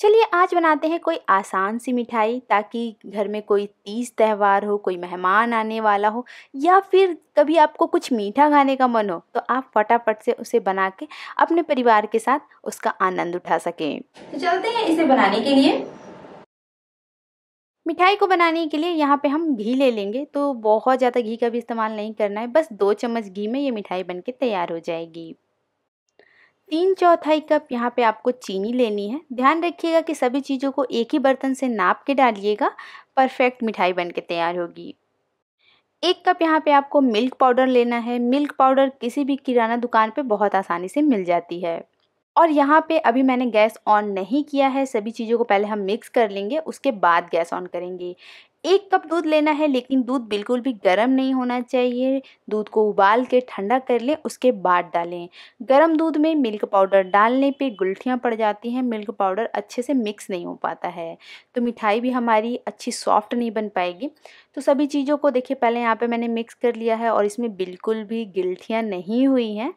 चलिए आज बनाते हैं कोई आसान सी मिठाई ताकि घर में कोई तीज त्यौहार हो कोई मेहमान आने वाला हो या फिर कभी आपको कुछ मीठा खाने का मन हो तो आप फटाफट से उसे बना के अपने परिवार के साथ उसका आनंद उठा सकें तो चलते हैं इसे बनाने के लिए मिठाई को बनाने के लिए यहाँ पे हम घी ले लेंगे तो बहुत ज़्यादा घी का भी इस्तेमाल नहीं करना है बस दो चम्मच घी में ये मिठाई बनके तैयार हो जाएगी तीन चौथाई कप यहाँ पे आपको चीनी लेनी है ध्यान रखिएगा कि सभी चीज़ों को एक ही बर्तन से नाप के डालिएगा परफेक्ट मिठाई बन के तैयार होगी एक कप यहाँ पे आपको मिल्क पाउडर लेना है मिल्क पाउडर किसी भी किराना दुकान पे बहुत आसानी से मिल जाती है और यहाँ पे अभी मैंने गैस ऑन नहीं किया है सभी चीज़ों को पहले हम मिक्स कर लेंगे उसके बाद गैस ऑन करेंगे एक कप दूध लेना है लेकिन दूध बिल्कुल भी गर्म नहीं होना चाहिए दूध को उबाल के ठंडा कर लें उसके बाद डालें गर्म दूध में मिल्क पाउडर डालने पे गुल्ठियाँ पड़ जाती हैं मिल्क पाउडर अच्छे से मिक्स नहीं हो पाता है तो मिठाई भी हमारी अच्छी सॉफ्ट नहीं बन पाएगी तो सभी चीज़ों को देखिए पहले यहाँ पर मैंने मिक्स कर लिया है और इसमें बिल्कुल भी गिल्ठियाँ नहीं हुई हैं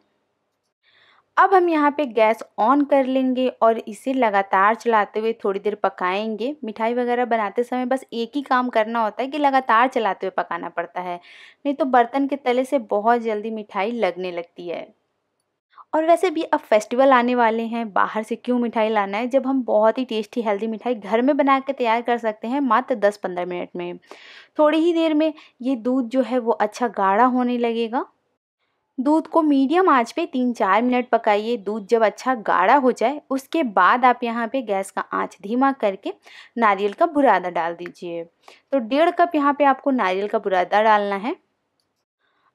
अब हम यहाँ पे गैस ऑन कर लेंगे और इसे लगातार चलाते हुए थोड़ी देर पकाएंगे मिठाई वगैरह बनाते समय बस एक ही काम करना होता है कि लगातार चलाते हुए पकाना पड़ता है नहीं तो बर्तन के तले से बहुत जल्दी मिठाई लगने लगती है और वैसे भी अब फेस्टिवल आने वाले हैं बाहर से क्यों मिठाई लाना है जब हम बहुत ही टेस्टी हेल्दी मिठाई घर में बना के तैयार कर सकते हैं मात्र दस पंद्रह मिनट में थोड़ी ही देर में ये दूध जो है वो अच्छा गाढ़ा होने लगेगा दूध को मीडियम आंच पे तीन चार मिनट पकाइए दूध जब अच्छा गाढ़ा हो जाए उसके बाद आप यहाँ पे गैस का आंच धीमा करके नारियल का बुरादा डाल दीजिए तो डेढ़ कप यहाँ पे आपको नारियल का बुरादा डालना है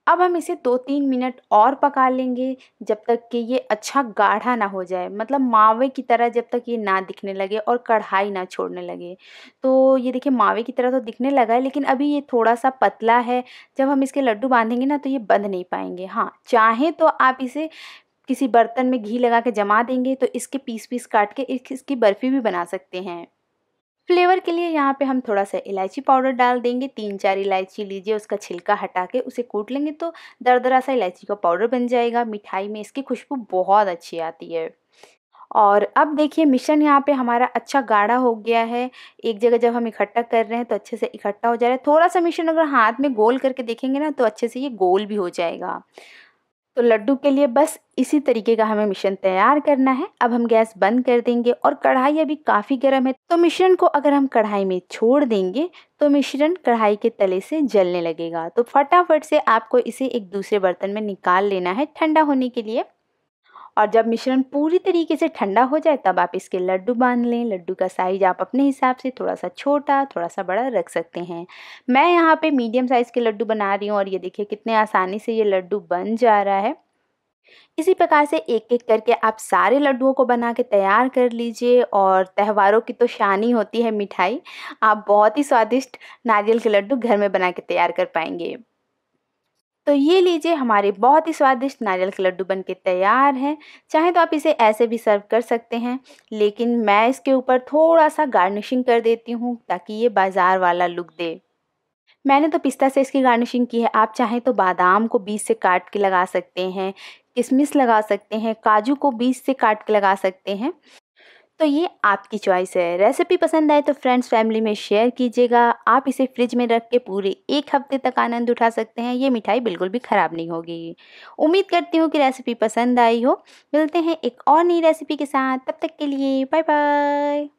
अब हम इसे दो तीन मिनट और पका लेंगे जब तक कि ये अच्छा गाढ़ा ना हो जाए मतलब मावे की तरह जब तक ये ना दिखने लगे और कढ़ाई ना छोड़ने लगे तो ये देखिए मावे की तरह तो दिखने लगा है लेकिन अभी ये थोड़ा सा पतला है जब हम इसके लड्डू बांधेंगे ना तो ये बंध नहीं पाएंगे हाँ चाहें तो आप इसे किसी बर्तन में घी लगा के जमा देंगे तो इसके पीस पीस काट के इसकी बर्फ़ी भी बना सकते हैं फ्लेवर के लिए यहाँ पे हम थोड़ा सा इलायची पाउडर डाल देंगे तीन चार इलायची लीजिए उसका छिलका हटा के उसे कूट लेंगे तो दरदरा सा इलायची का पाउडर बन जाएगा मिठाई में इसकी खुशबू बहुत अच्छी आती है और अब देखिए मिश्रण यहाँ पे हमारा अच्छा गाढ़ा हो गया है एक जगह जब हम इकट्ठा कर रहे हैं तो अच्छे से इकट्ठा हो जा रहा है थोड़ा सा मिश्रण अगर हाथ में गोल करके देखेंगे ना तो अच्छे से ये गोल भी हो जाएगा तो लड्डू के लिए बस इसी तरीके का हमें मिश्रण तैयार करना है अब हम गैस बंद कर देंगे और कढ़ाई अभी काफ़ी गर्म है तो मिश्रण को अगर हम कढ़ाई में छोड़ देंगे तो मिश्रण कढ़ाई के तले से जलने लगेगा तो फटाफट से आपको इसे एक दूसरे बर्तन में निकाल लेना है ठंडा होने के लिए और जब मिश्रण पूरी तरीके से ठंडा हो जाए तब आप इसके लड्डू बांध लें लड्डू का साइज़ आप अपने हिसाब से थोड़ा सा छोटा थोड़ा सा बड़ा रख सकते हैं मैं यहाँ पे मीडियम साइज़ के लड्डू बना रही हूँ और ये देखिए कितने आसानी से ये लड्डू बन जा रहा है इसी प्रकार से एक एक करके आप सारे लड्डुओं को बना के तैयार कर लीजिए और त्यौहारों की तो शानी होती है मिठाई आप बहुत ही स्वादिष्ट नारियल के लड्डू घर में बना के तैयार कर पाएंगे तो ये लीजिए हमारे बहुत ही स्वादिष्ट नारियल के लड्डू बन के तैयार हैं चाहे तो आप इसे ऐसे भी सर्व कर सकते हैं लेकिन मैं इसके ऊपर थोड़ा सा गार्निशिंग कर देती हूँ ताकि ये बाज़ार वाला लुक दे मैंने तो पिस्ता से इसकी गार्निशिंग की है आप चाहें तो बादाम को बीज से काट के लगा सकते हैं किशमिश लगा सकते हैं काजू को बीज से काट के लगा सकते हैं तो ये आपकी चॉइस है रेसिपी पसंद आए तो फ्रेंड्स फैमिली में शेयर कीजिएगा आप इसे फ्रिज में रख के पूरे एक हफ्ते तक आनंद उठा सकते हैं ये मिठाई बिल्कुल भी ख़राब नहीं होगी उम्मीद करती हूँ कि रेसिपी पसंद आई हो मिलते हैं एक और नई रेसिपी के साथ तब तक के लिए बाय बाय